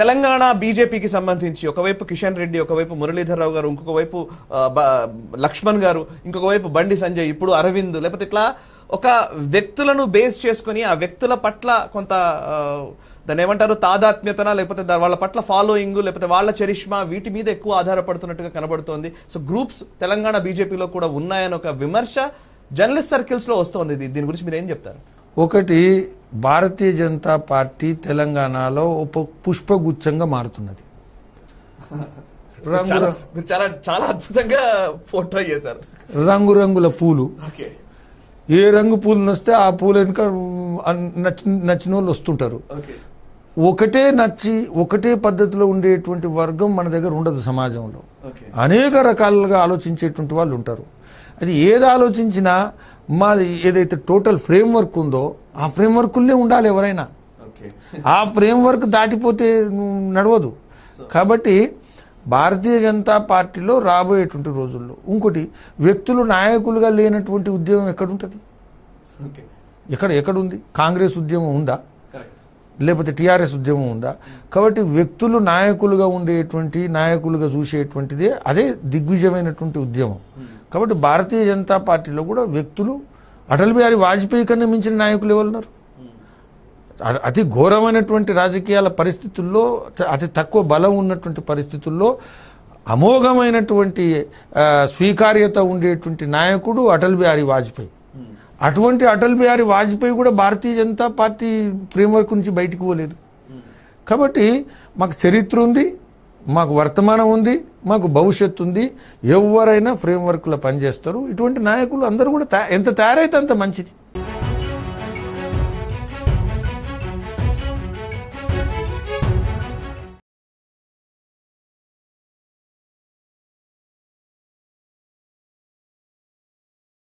తెలంగాణ బీజేపీకి సంబంధించి ఒకవైపు కిషన్ రెడ్డి ఒకవైపు మురళీధర్రావు గారు ఇంకొక వైపు లక్ష్మణ్ గారు ఇంకొక వైపు బండి సంజయ్ ఇప్పుడు అరవింద్ లేకపోతే ఇట్లా ఒక వ్యక్తులను బేస్ చేసుకుని ఆ వ్యక్తుల పట్ల కొంత దాని ఏమంటారు తాదాత్మ్యతన లేకపోతే వాళ్ళ పట్ల ఫాలోయింగ్ లేకపోతే వాళ్ళ చరిష్మా వీటి మీద ఎక్కువ ఆధారపడుతున్నట్టుగా కనబడుతోంది సో గ్రూప్స్ తెలంగాణ బీజేపీలో కూడా ఉన్నాయని ఒక విమర్శ జర్నలిస్ట్ సర్కిల్స్ లో వస్తోంది దీని గురించి మీరు ఏం చెప్తారు ఒకటి భారతీయ జనతా పార్టీ తెలంగాణలో ఉప పుష్పగుచ్చంగా మారుతున్నది చాలా చాలా అద్భుతంగా రంగురంగుల పూలు ఏ రంగు పూలు నొస్తే ఆ పూలు వెనుక నచ్చిన వాళ్ళు వస్తుంటారు ఒకటే నచ్చి ఒకటే పద్ధతిలో ఉండేటువంటి వర్గం మన దగ్గర ఉండదు సమాజంలో అనేక రకాలుగా ఆలోచించేటువంటి వాళ్ళు ఉంటారు అది ఏది ఆలోచించినా మాది ఏదైతే టోటల్ ఫ్రేమ్వర్క్ ఉందో ఆ ఫ్రేమ్వర్క్లే ఉండాలి ఎవరైనా ఆ ఫ్రేమ్వర్క్ దాటిపోతే నడవదు కాబట్టి భారతీయ జనతా పార్టీలో రాబోయేటువంటి రోజుల్లో ఇంకోటి వ్యక్తులు నాయకులుగా లేనటువంటి ఉద్యమం ఎక్కడుంటుంది ఎక్కడ ఎక్కడుంది కాంగ్రెస్ ఉద్యమం ఉందా లేకపోతే టీఆర్ఎస్ ఉద్యమం ఉందా కాబట్టి వ్యక్తులు నాయకులుగా ఉండేటువంటి నాయకులుగా చూసేటువంటిదే అదే దిగ్విజయమైనటువంటి ఉద్యమం కాబట్టి భారతీయ జనతా పార్టీలో కూడా వ్యక్తులు అటల్ బిహారీ వాజ్పేయి కన్నా మించిన నాయకులు ఎవరున్నారు అతి ఘోరమైనటువంటి రాజకీయాల పరిస్థితుల్లో అతి తక్కువ బలం ఉన్నటువంటి పరిస్థితుల్లో అమోఘమైనటువంటి స్వీకార్యత ఉండేటువంటి నాయకుడు అటల్ బిహారీ వాజ్పేయి అటువంటి అటల్ బిహారీ వాజ్పేయి కూడా భారతీయ జనతా పార్టీ ఫ్రేమ్వర్క్ నుంచి బయటికి పోలేదు కాబట్టి మాకు చరిత్ర ఉంది మాకు వర్తమానం ఉంది మాకు భవిష్యత్తు ఉంది ఎవరైనా ఫ్రేమ్వర్క్లో పనిచేస్తారు ఇటువంటి నాయకులు అందరూ కూడా ఎంత తయారైతే అంత మంచిది